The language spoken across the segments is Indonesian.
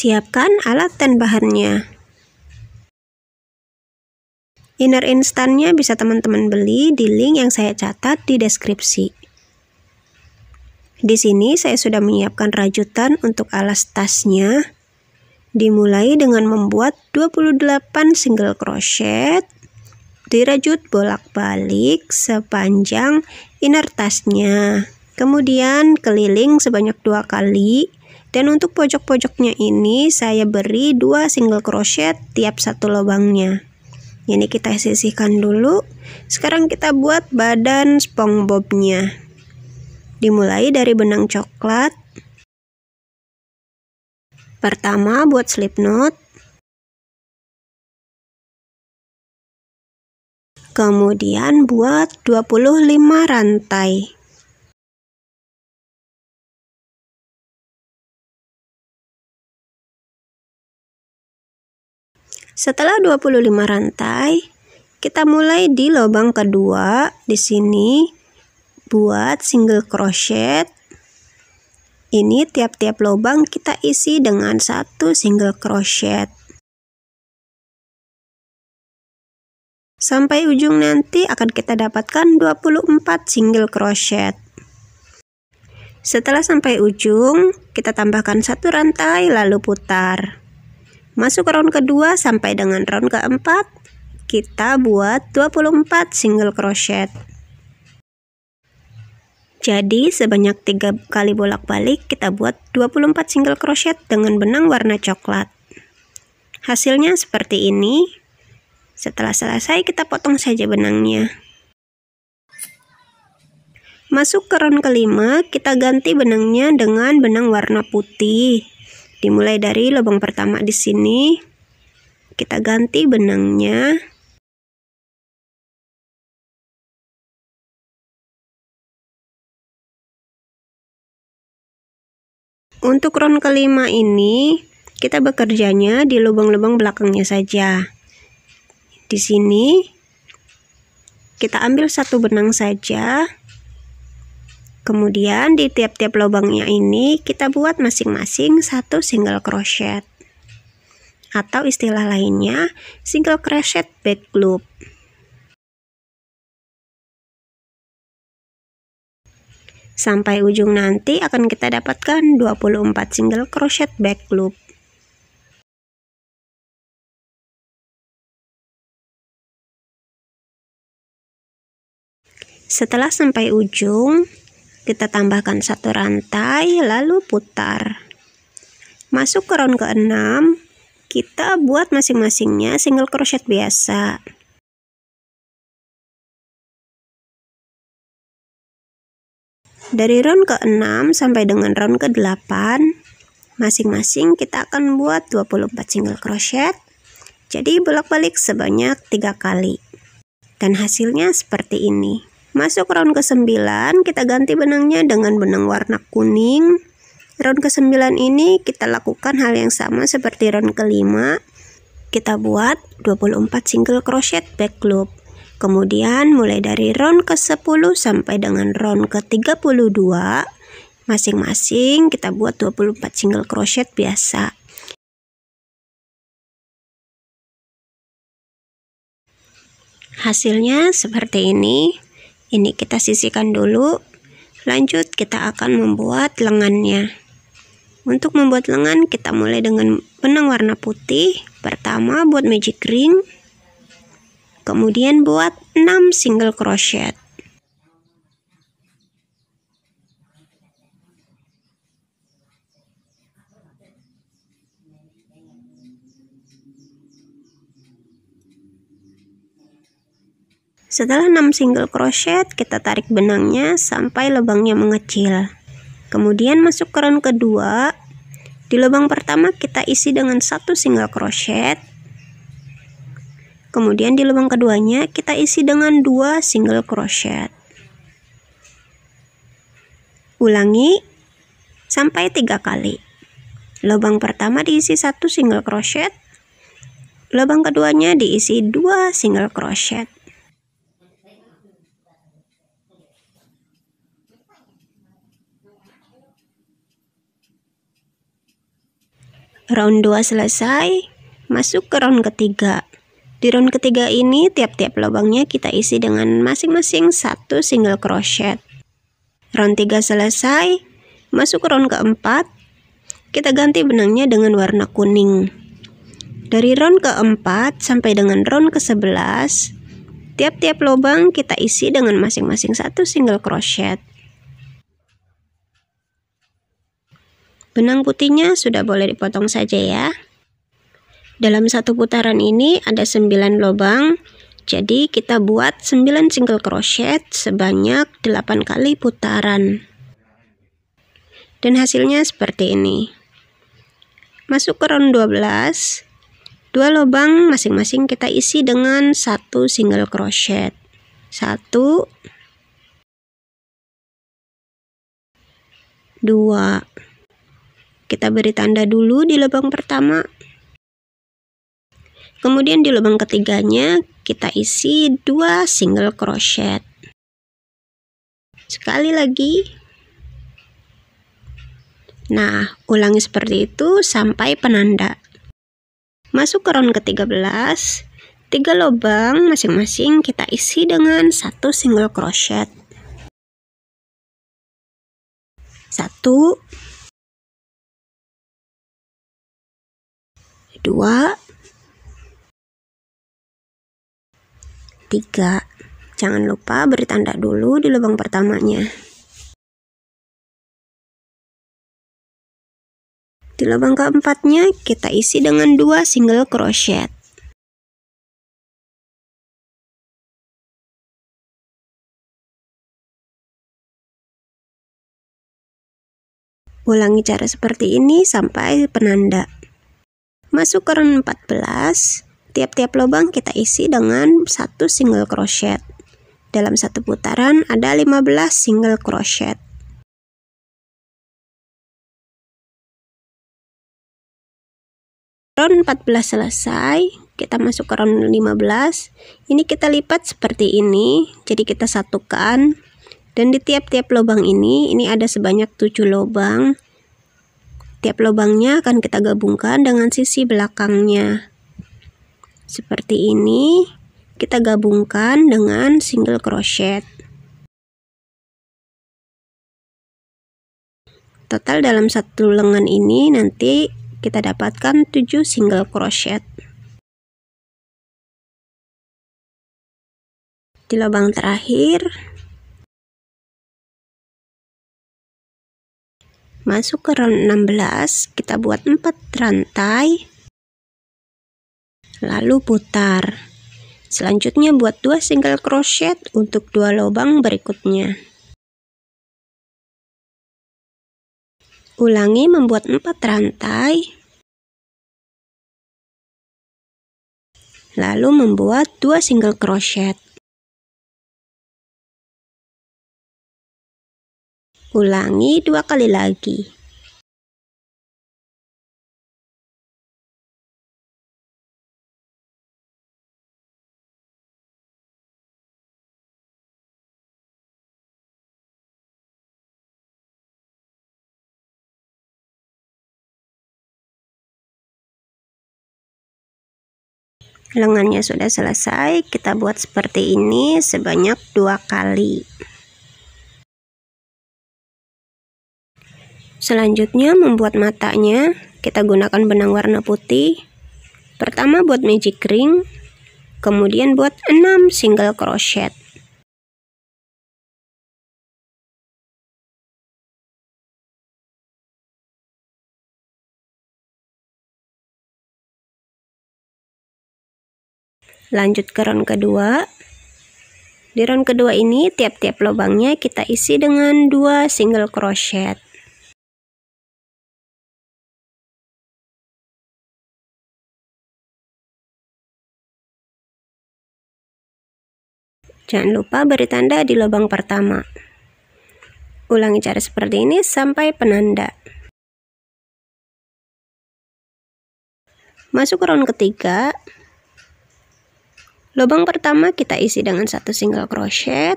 Siapkan alat dan bahannya. Inner instannya bisa teman-teman beli di link yang saya catat di deskripsi. Di sini saya sudah menyiapkan rajutan untuk alas tasnya. Dimulai dengan membuat 28 single crochet dirajut bolak-balik sepanjang inner tasnya. Kemudian keliling sebanyak dua kali dan untuk pojok-pojoknya ini saya beri dua single crochet tiap satu lubangnya. Ini kita sisihkan dulu. Sekarang kita buat badan Spongebobnya. Dimulai dari benang coklat. Pertama buat slip knot. Kemudian buat 25 rantai. Setelah 25 rantai, kita mulai di lubang kedua di sini buat single crochet. Ini tiap-tiap lubang kita isi dengan satu single crochet. Sampai ujung nanti akan kita dapatkan 24 single crochet. Setelah sampai ujung, kita tambahkan satu rantai lalu putar. Masuk ke round kedua sampai dengan round keempat, kita buat 24 single crochet. Jadi sebanyak 3 kali bolak-balik kita buat 24 single crochet dengan benang warna coklat. Hasilnya seperti ini. Setelah selesai kita potong saja benangnya. Masuk ke round kelima, kita ganti benangnya dengan benang warna putih dimulai dari lubang pertama di sini kita ganti benangnya Untuk round kelima ini, kita bekerjanya di lubang-lubang belakangnya saja. Di sini, kita ambil satu benang saja, Kemudian di tiap-tiap lubangnya ini kita buat masing-masing satu single crochet atau istilah lainnya single crochet back loop. Sampai ujung nanti akan kita dapatkan 24 single crochet back loop. Setelah sampai ujung, kita tambahkan satu rantai lalu putar masuk ke round keenam kita buat masing-masingnya single crochet biasa dari round ke-6 sampai dengan round ke-8 masing-masing kita akan buat 24 single crochet jadi bolak-balik sebanyak tiga kali dan hasilnya seperti ini Masuk round ke-9, kita ganti benangnya dengan benang warna kuning. Round ke-9 ini kita lakukan hal yang sama seperti round ke-5. Kita buat 24 single crochet back loop. Kemudian mulai dari round ke-10 sampai dengan round ke-32, masing-masing kita buat 24 single crochet biasa. Hasilnya seperti ini ini kita sisihkan dulu lanjut kita akan membuat lengannya untuk membuat lengan kita mulai dengan benang warna putih pertama buat magic ring kemudian buat 6 single crochet Setelah 6 single crochet, kita tarik benangnya sampai lubangnya mengecil. Kemudian masuk ke round kedua. Di lubang pertama kita isi dengan satu single crochet. Kemudian di lubang keduanya kita isi dengan dua single crochet. Ulangi sampai tiga kali. Lubang pertama diisi satu single crochet, lubang keduanya diisi dua single crochet. Round 2 selesai, masuk ke round ketiga. Di round ketiga ini, tiap-tiap lubangnya kita isi dengan masing-masing satu single crochet. Round 3 selesai, masuk ke round keempat, kita ganti benangnya dengan warna kuning. Dari round keempat sampai dengan round ke sebelas, tiap-tiap lubang kita isi dengan masing-masing satu single crochet. Benang putihnya sudah boleh dipotong saja ya. Dalam satu putaran ini ada 9 lubang. Jadi kita buat 9 single crochet sebanyak 8 kali putaran. Dan hasilnya seperti ini. Masuk ke round 12. Dua lubang masing-masing kita isi dengan satu single crochet. Satu, dua, kita beri tanda dulu di lubang pertama. Kemudian di lubang ketiganya kita isi dua single crochet. Sekali lagi. Nah, ulangi seperti itu sampai penanda. Masuk ke round ke-13, tiga lubang masing-masing kita isi dengan satu single crochet. Satu, dua, tiga. Jangan lupa beri tanda dulu di lubang pertamanya. Di lubang keempatnya, kita isi dengan dua single crochet. Ulangi cara seperti ini sampai penanda masuk ke round 14 tiap-tiap lubang kita isi dengan satu single crochet dalam satu putaran ada 15 single crochet round 14 selesai kita masuk ke round 15 ini kita lipat seperti ini jadi kita satukan dan di tiap-tiap lubang ini ini ada sebanyak 7 lubang Tiap lubangnya akan kita gabungkan dengan sisi belakangnya. Seperti ini, kita gabungkan dengan single crochet. Total dalam satu lengan ini nanti kita dapatkan 7 single crochet. Di lubang terakhir, Masuk ke round 16, kita buat 4 rantai. Lalu putar. Selanjutnya buat 2 single crochet untuk 2 lubang berikutnya. Ulangi membuat 4 rantai. Lalu membuat 2 single crochet. Ulangi dua kali lagi. lengannya sudah selesai kita buat seperti ini sebanyak dua kali Selanjutnya membuat matanya, kita gunakan benang warna putih. Pertama buat magic ring, kemudian buat 6 single crochet. Lanjut ke round kedua. Di round kedua ini tiap-tiap lubangnya kita isi dengan 2 single crochet. Jangan lupa beri tanda di lubang pertama. Ulangi cara seperti ini sampai penanda. Masuk ke round ketiga. Lubang pertama kita isi dengan satu single crochet.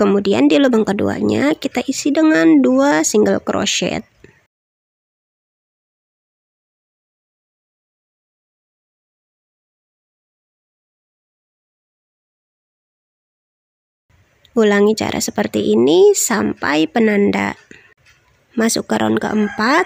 Kemudian di lubang keduanya kita isi dengan dua single crochet. Ulangi cara seperti ini sampai penanda. Masuk ke round keempat.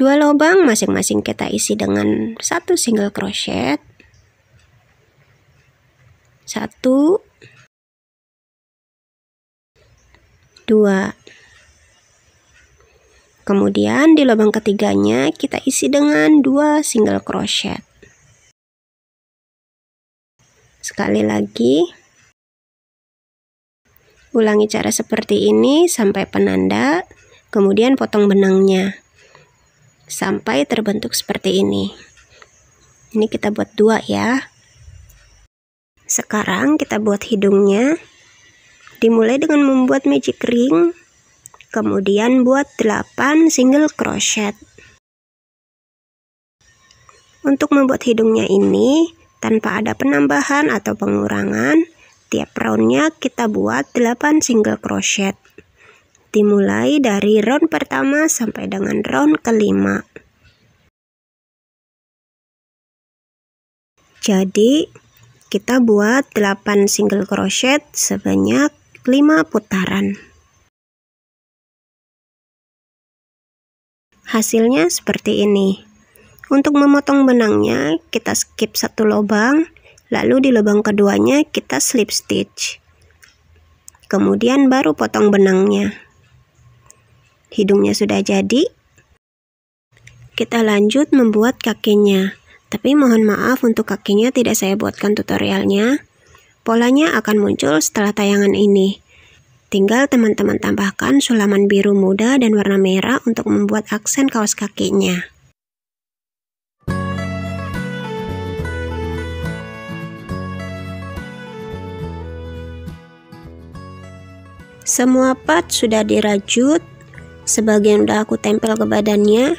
Dua lubang masing-masing kita isi dengan satu single crochet. Satu. Dua. Kemudian di lubang ketiganya kita isi dengan dua single crochet. Sekali lagi, Ulangi cara seperti ini sampai penanda, kemudian potong benangnya sampai terbentuk seperti ini. Ini kita buat dua ya. Sekarang kita buat hidungnya. Dimulai dengan membuat magic ring, kemudian buat 8 single crochet. Untuk membuat hidungnya ini, tanpa ada penambahan atau pengurangan, setiap roundnya kita buat 8 single crochet dimulai dari round pertama sampai dengan round kelima jadi kita buat 8 single crochet sebanyak 5 putaran hasilnya seperti ini untuk memotong benangnya kita skip satu lubang Lalu di lubang keduanya kita slip stitch. Kemudian baru potong benangnya. Hidungnya sudah jadi. Kita lanjut membuat kakinya. Tapi mohon maaf untuk kakinya tidak saya buatkan tutorialnya. Polanya akan muncul setelah tayangan ini. Tinggal teman-teman tambahkan sulaman biru muda dan warna merah untuk membuat aksen kaos kakinya. Semua part sudah dirajut, sebagian udah aku tempel ke badannya.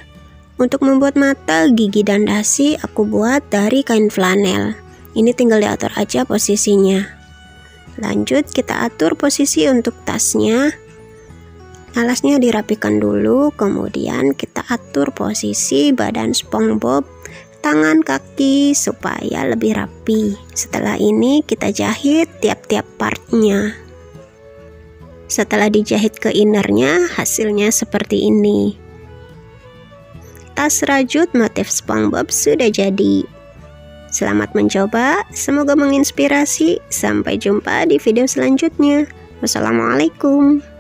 Untuk membuat mata, gigi dan dasi aku buat dari kain flanel. Ini tinggal diatur aja posisinya. Lanjut kita atur posisi untuk tasnya. Alasnya dirapikan dulu, kemudian kita atur posisi badan SpongeBob tangan kaki supaya lebih rapi setelah ini kita jahit tiap-tiap partnya setelah dijahit ke innernya, hasilnya seperti ini. Tas rajut motif SpongeBob sudah jadi. Selamat mencoba, semoga menginspirasi. Sampai jumpa di video selanjutnya. Wassalamualaikum.